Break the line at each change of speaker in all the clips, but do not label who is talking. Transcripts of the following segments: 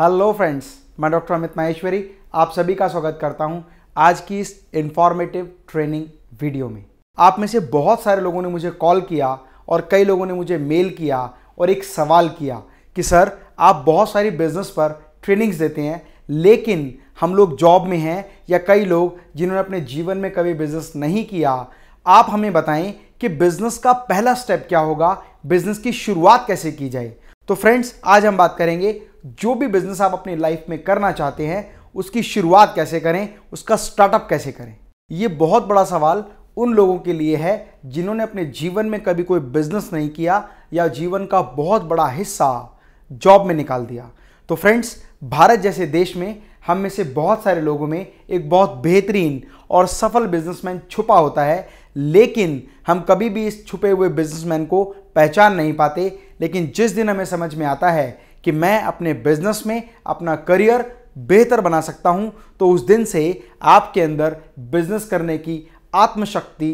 hello friends मैं doctor Amit Maheshwari आप सभी का स्वागत करता हूं आज की इस इंफॉर्मेटिव ट्रेनिंग वीडियो में आप में से बहुत सारे लोगों ने मुझे कॉल किया और कई लोगों ने मुझे मेल किया और एक सवाल किया कि सर आप बहुत सारी बिजनेस पर ट्रेनिंग्स देते हैं लेकिन हम लोग जॉब में हैं या कई लोग जिन्होंने अपने जीवन में कभी बिजनेस नहीं किया आप हमें बताएं कि बिजनेस का पहला स्टेप क्या होगा बिजनेस की शुरुआत कैसे की जाए तो फ्रेंड्स आज हम बात करेंगे जो भी बिजनेस आप अपनी लाइफ में करना चाहते हैं उसकी शुरुआत कैसे करें उसका स्टार्टअप कैसे करें ये बहुत बड़ा सवाल उन लोगों के लिए है जिन्होंने अपने जीवन में कभी कोई बिजनेस नहीं किया या जीवन का बहुत बड़ा हिस्सा जॉब में निकाल दिया तो फ्रेंड्स भारत जैसे देश में हम में से बहुत सारे लोगों में एक बहुत बेहतरीन और सफल बिजनेसमैन छुपा होता है लेकिन हम कभी भी इस छुपे हुए बिजनेसमैन को पहचान नहीं पाते लेकिन जिस दिन हमें समझ में आता है कि मैं अपने बिजनेस में अपना करियर बेहतर बना सकता हूं तो उस दिन से आपके अंदर बिजनेस करने की आत्मशक्ति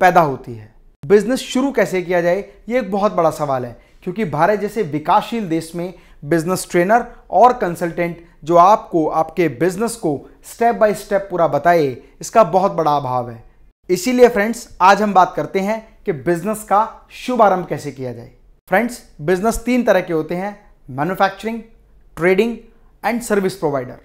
पैदा होती है बिजनेस शुरू कैसे किया जाए ये एक बहुत बड़ा सवाल है क्योंकि भारत जैसे विकासशील देश में बिजनेस ट्रेनर और कंसल्टेंट जो आपको आपके बिजनेस को स्टेप बाय स्टेप पूरा बताए इसका बहुत बड़ा अभाव है इसीलिए फ्रेंड्स आज हम बात करते हैं कि बिजनेस का शुभारंभ कैसे किया जाए फ्रेंड्स बिजनेस तीन तरह के होते हैं manufacturing trading and service provider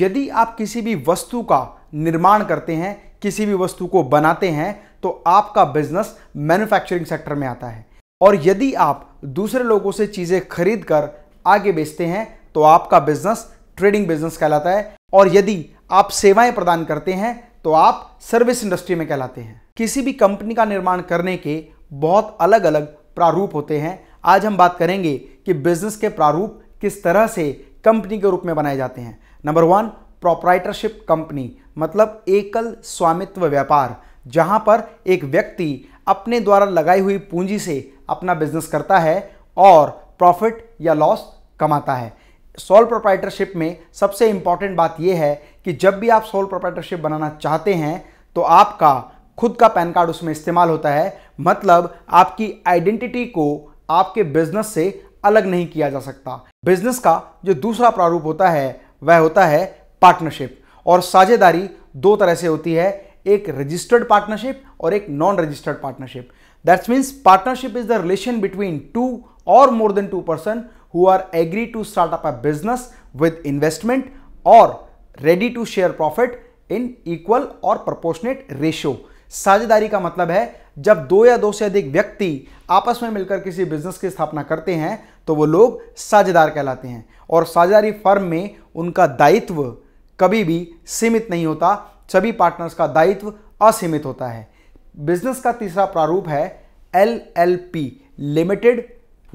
यदि आप किसी भी वस्तु का निर्माण करते हैं किसी भी वस्तु को बनाते हैं तो आपका बिजनेस मैन्युफैक्चरिंग सेक्टर में आता है और यदि आप दूसरे लोगों से चीज़ें खरीद कर आगे बेचते हैं तो आपका बिजनेस ट्रेडिंग बिजनेस कहलाता है और यदि आप सेवाएं प्रदान करते हैं तो आप सर्विस इंडस्ट्री में कहलाते हैं किसी भी कंपनी का निर्माण करने के बहुत अलग अलग प्रारूप होते हैं आज हम बात करेंगे कि बिजनेस के प्रारूप किस तरह से कंपनी के रूप में बनाए जाते हैं नंबर वन प्रोपराइटरशिप कंपनी मतलब एकल स्वामित्व व्यापार जहां पर एक व्यक्ति अपने द्वारा लगाई हुई पूंजी से अपना बिजनेस करता है और प्रॉफिट या लॉस कमाता है सॉल प्रोप्राइटरशिप में सबसे इंपॉर्टेंट बात यह है कि जब भी आप सोल प्रोप्राइटरशिप बनाना चाहते हैं तो आपका खुद का पैन कार्ड उसमें इस्तेमाल होता है मतलब आपकी आइडेंटिटी को आपके बिजनेस से अलग नहीं किया जा सकता बिजनेस का जो दूसरा प्रारूप होता है वह होता है पार्टनरशिप और साझेदारी दो तरह से होती है एक रजिस्टर्ड पार्टनरशिप और एक non registered partnership that's means partnership is the relation between two or more than two person who are agree to start up a business with investment or ready to share profit in equal or proportionate ratio साझेदारी का मतलब है जब दो या दो से अधिक व्यक्ति आपस में मिलकर किसी बिजनेस की स्थापना करते हैं तो वो लोग साझेदार कहलाते हैं और साझेदारी फर्म में उनका दायित्व कभी भी सीमित नहीं होता सभी पार्टनर्स का दायित्व असीमित होता है बिजनेस का तीसरा प्रारूप है एल लिमिटेड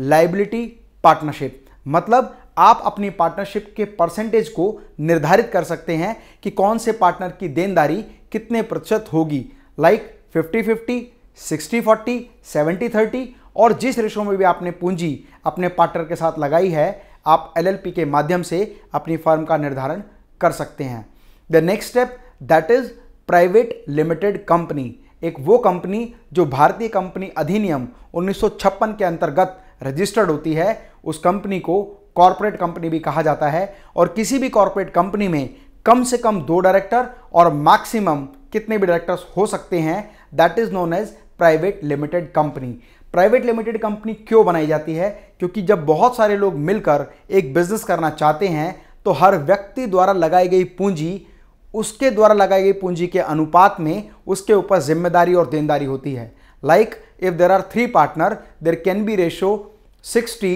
लाइबिलिटी पार्टनरशिप मतलब आप अपनी पार्टनरशिप के परसेंटेज को निर्धारित कर सकते हैं कि कौन से पार्टनर की देनदारी कितने प्रतिशत होगी like fifty fifty sixty forty seventy thirty और जिस रेशो में भी आपने पूंजी अपने पार्टनर के साथ लगाई है आप एलएलपी के माध्यम से अपनी फर्म का निर्धारण कर सकते हैं the next step that is private limited company एक वो कंपनी जो भारतीय कंपनी अधिनियम उन्नीस के अंतर्गत रजिस्टर्ड होती है उस कंपनी को कॉरपोरेट कंपनी भी कहा जाता है और किसी भी कॉरपोरेट कंपनी में कम से कम दो डायरेक्टर और मैक्सिमम कितने भी डायरेक्टर्स हो सकते हैं that is known as private limited company private limited company क्यों बनाई जाती है क्योंकि जब बहुत सारे लोग मिलकर एक बिजनेस करना चाहते हैं तो हर व्यक्ति द्वारा लगाई गई पूंजी उसके द्वारा लगाई गई पूंजी के अनुपात में उसके ऊपर जिम्मेदारी और देनदारी होती है like if there are three partner there can be ratio sixty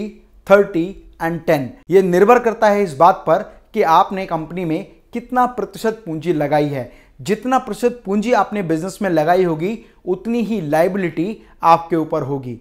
thirty and ten ये निर्भर करता है इस बात पर कि आपने कंपनी में कितना प्रतिशत पूंजी लगाई है जितना प्रतिशत पूंजी आपने बिजनेस में लगाई होगी उतनी ही लाइबिलिटी आपके ऊपर होगी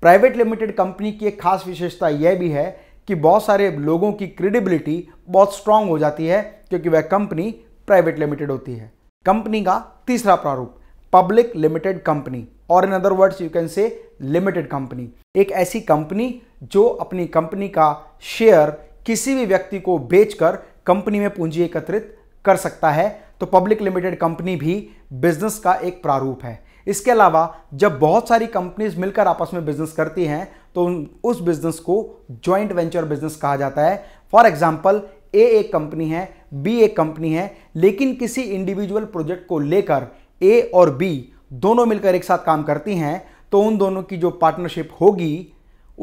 प्राइवेट लिमिटेड कंपनी की एक खास विशेषता यह भी है कि बहुत सारे लोगों की क्रेडिबिलिटी बहुत स्ट्रांग हो जाती है क्योंकि वह कंपनी प्राइवेट लिमिटेड होती है कंपनी का तीसरा प्रारूप पब्लिक लिमिटेड कंपनी और in other words you can say limited company एक ऐसी कंपनी जो अपनी कंपनी का शेयर किसी भी व्यक्ति को बेचकर कंपनी में पूंजी एकत्रित कर सकता है तो पब्लिक लिमिटेड कंपनी भी बिजनेस का एक प्रारूप है इसके अलावा जब बहुत सारी कंपनीज मिलकर आपस में बिजनेस करती हैं तो उस बिजनेस को ज्वाइंट वेंचर बिजनेस कहा जाता है फॉर एग्जाम्पल ए एक कंपनी है बी एक कंपनी है लेकिन किसी इंडिविजुअल प्रोजेक्ट को लेकर ए और बी दोनों मिलकर एक साथ काम करती हैं तो उन दोनों की जो पार्टनरशिप होगी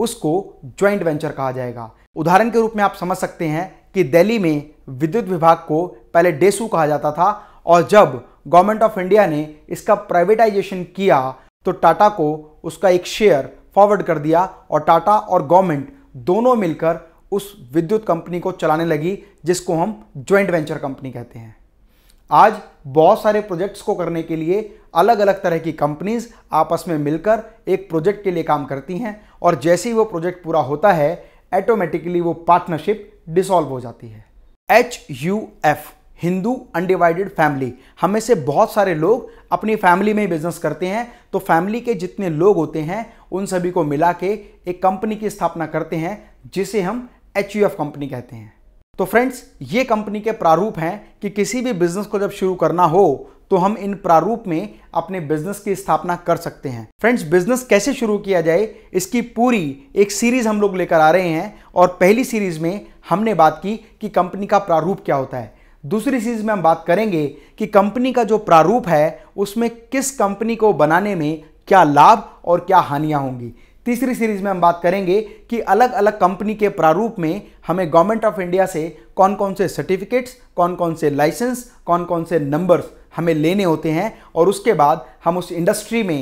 उसको ज्वाइंट वेंचर कहा जाएगा उदाहरण के रूप में आप समझ सकते हैं कि दिल्ली में विद्युत विभाग को पहले डेसू कहा जाता था और जब गवर्नमेंट ऑफ इंडिया ने इसका प्राइवेटाइजेशन किया तो टाटा को उसका एक शेयर फॉरवर्ड कर दिया और टाटा और गवर्नमेंट दोनों मिलकर उस विद्युत कंपनी को चलाने लगी जिसको हम ज्वाइंट वेंचर कंपनी कहते हैं आज बहुत सारे प्रोजेक्ट्स को करने के लिए अलग अलग तरह की कंपनीज आपस में मिलकर एक प्रोजेक्ट के लिए काम करती हैं और जैसे ही वो प्रोजेक्ट पूरा होता है ऐटोमेटिकली वो पार्टनरशिप डिसॉल्व हो जाती है H U F Hindu undivided family हमें से बहुत सारे लोग अपनी फैमिली में ही बिजनेस करते हैं तो फैमिली के जितने लोग होते हैं उन सभी को मिला के एक कंपनी की स्थापना करते हैं जिसे हम एच यू एफ कंपनी कहते हैं तो फ्रेंड्स ये कंपनी के प्रारूप हैं कि किसी भी बिजनेस को जब शुरू करना हो तो हम इन प्रारूप में अपने बिजनेस की स्थापना कर सकते हैं फ्रेंड्स बिजनेस कैसे शुरू किया जाए इसकी पूरी एक सीरीज हम लोग लेकर आ रहे हैं और पहली सीरीज में हमने बात की कि कंपनी का प्रारूप क्या होता है दूसरी सीरीज में हम बात करेंगे कि कंपनी का जो प्रारूप है उसमें किस कंपनी को बनाने में क्या लाभ और क्या हानियां होंगी तीसरी सीरीज में हम बात करेंगे कि अलग अलग कंपनी के प्रारूप में हमें गवर्नमेंट ऑफ इंडिया से कौन कौन से सर्टिफिकेट्स कौन कौन से लाइसेंस कौन कौन से नंबर्स हमें लेने होते हैं और उसके बाद हम उस इंडस्ट्री में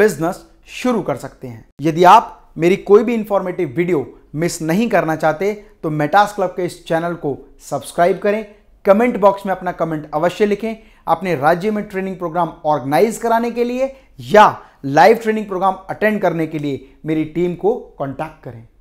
बिजनेस शुरू कर सकते हैं यदि आप मेरी कोई भी इंफॉर्मेटिव वीडियो मिस नहीं करना चाहते तो मेटास क्लब के इस चैनल को सब्सक्राइब करें कमेंट बॉक्स में अपना कमेंट अवश्य लिखें अपने राज्य में ट्रेनिंग प्रोग्राम ऑर्गेनाइज कराने के लिए या लाइव ट्रेनिंग प्रोग्राम अटेंड करने के लिए मेरी टीम को कॉन्टैक्ट करें